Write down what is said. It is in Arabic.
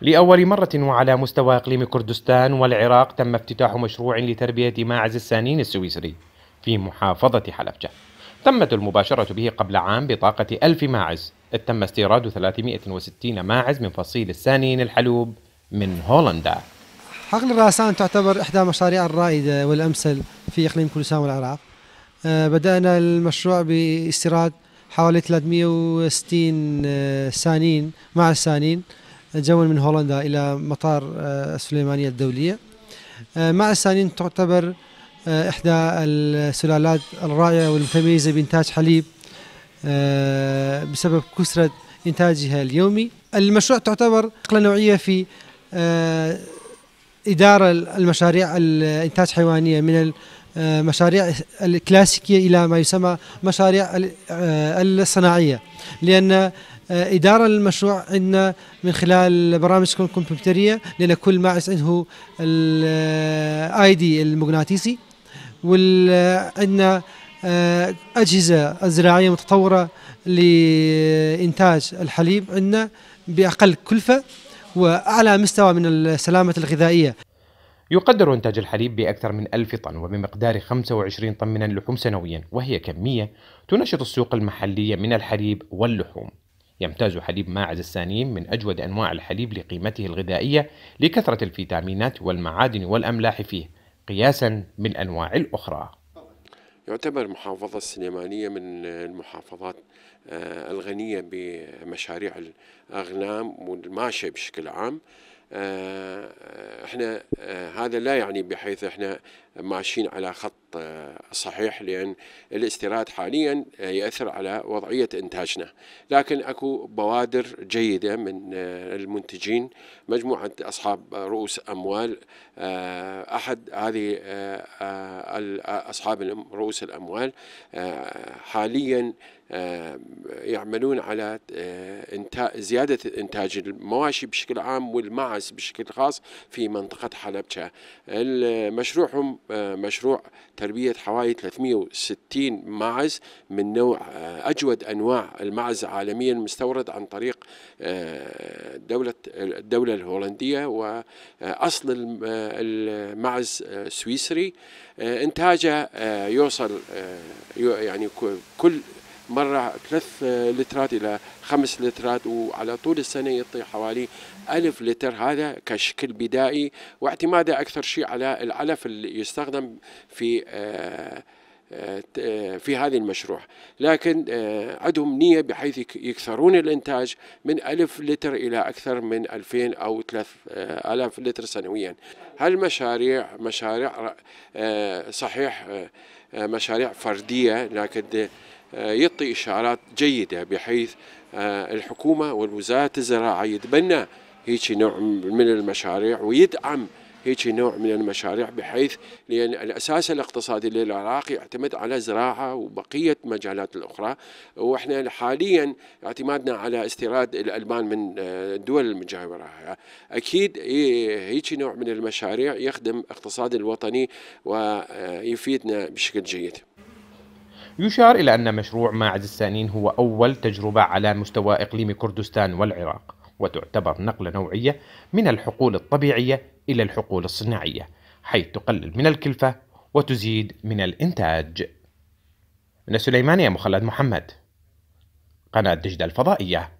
لأول مرة وعلى مستوى إقليم كردستان والعراق تم افتتاح مشروع لتربية ماعز السانين السويسري في محافظة حلبجة تمت المباشرة به قبل عام بطاقة ألف ماعز إذ تم استيراد 360 ماعز من فصيل السانين الحلوب من هولندا حقل الرأسان تعتبر إحدى المشاريع الرائدة والأمثل في إقليم كردستان والعراق آه، بدأنا المشروع باستيراد حوالي 360 آه، سانين مع السانين جوا من هولندا إلى مطار آه، السليمانية الدولية آه، مع السانين تعتبر آه، إحدى السلالات الرائعة والمتميزة بإنتاج حليب بسبب كثرة إنتاجها اليومي المشروع تعتبر نقلة نوعية في إدارة المشاريع الإنتاج حيوانية من المشاريع الكلاسيكية إلى ما يسمى مشاريع الصناعية لأن آه، إدارة للمشروع عندنا من خلال برامجكم الكمبيوترية لأن كل ماعز عنده آه، الاي دي المغناطيسي وعندنا آه، أجهزة زراعية متطورة لإنتاج الحليب عندنا بأقل كلفة وأعلى مستوى من السلامة الغذائية يقدر إنتاج الحليب بأكثر من ألف طن وبمقدار 25 طن من اللحوم سنويا وهي كمية تنشط السوق المحلية من الحليب واللحوم يمتاز حليب ماعز السانيم من أجود أنواع الحليب لقيمته الغذائية لكثرة الفيتامينات والمعادن والأملاح فيه قياسا من أنواع الأخرى يعتبر المحافظة السليمانية من المحافظات آه، الغنية بمشاريع الأغنام والماشية بشكل عام آه، احنا آه، هذا لا يعني بحيث احنا ماشيين على خط آه، صحيح لان الاستيراد حاليا ياثر على وضعيه انتاجنا لكن اكو بوادر جيده من المنتجين مجموعه اصحاب رؤوس اموال أحد هذه آه، آه، آه، أصحاب رؤوس الأموال حاليا يعملون على زيادة إنتاج المواشي بشكل عام والمعز بشكل خاص في منطقة حلبشة مشروعهم مشروع تربية حوالي 360 معز من نوع أجود أنواع المعز عالميا مستورد عن طريق دولة الدولة الهولندية وأصل المعز معز آه، سويسري آه، انتاجه آه، يوصل يعني كل مرة ثلاث لترات إلى خمس لترات وعلى طول السنة يعطي حوالي ألف لتر هذا كشكل بدائي واعتماده أكثر شيء على العلف اللي يستخدم في في هذه المشروع لكن آه، عندهم نية بحيث يكثرون الإنتاج من ألف لتر إلى أكثر من ألفين أو ثلاث آه، ألاف لتر سنويا هالمشاريع مشاريع آه، صحيح مشاريع فردية لكن يعطي إشارات جيدة بحيث الحكومة والوزارة الزراعة يتبنى هيك نوع من المشاريع ويدعم هيك نوع من المشاريع بحيث لأن الأساس الاقتصادي للعراق يعتمد على زراعة وبقية مجالات الأخرى وإحنا حاليا اعتمادنا على استيراد الألبان من الدول آه، المجاورة أكيد إيه، هيك نوع من المشاريع يخدم اقتصاد الوطني ويفيدنا بشكل جيد يشار إلى أن مشروع ماعز السانين هو أول تجربة على مستوى إقليم كردستان والعراق وتعتبر نقلة نوعية من الحقول الطبيعية إلى الحقول الصناعية حيث تقلل من الكلفة وتزيد من الإنتاج من سليمان مخلد محمد قناة دجدة الفضائية